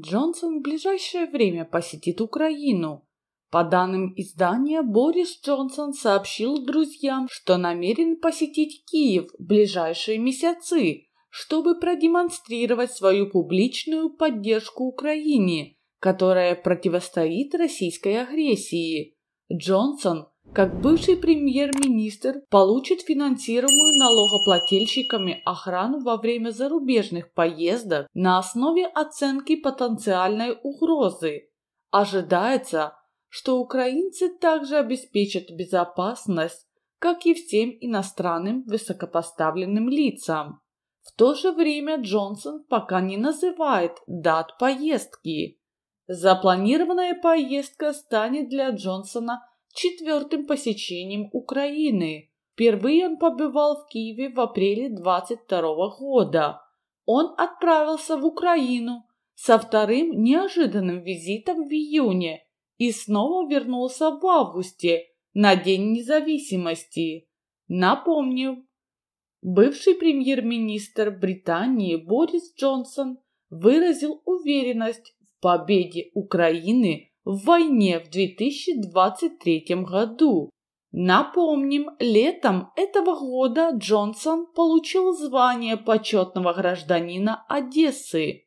Джонсон в ближайшее время посетит Украину. По данным издания, Борис Джонсон сообщил друзьям, что намерен посетить Киев в ближайшие месяцы, чтобы продемонстрировать свою публичную поддержку Украине, которая противостоит российской агрессии. Джонсон, как бывший премьер-министр, получит финансируемую налогоплательщиками охрану во время зарубежных поездок на основе оценки потенциальной угрозы. Ожидается, что украинцы также обеспечат безопасность, как и всем иностранным высокопоставленным лицам. В то же время Джонсон пока не называет дат поездки. Запланированная поездка станет для Джонсона четвертым посещением Украины. Впервые он побывал в Киеве в апреле 22 года. Он отправился в Украину со вторым неожиданным визитом в июне и снова вернулся в августе на День независимости. Напомню, бывший премьер-министр Британии Борис Джонсон выразил уверенность, победе Украины в войне в 2023 году. Напомним, летом этого года Джонсон получил звание почетного гражданина Одессы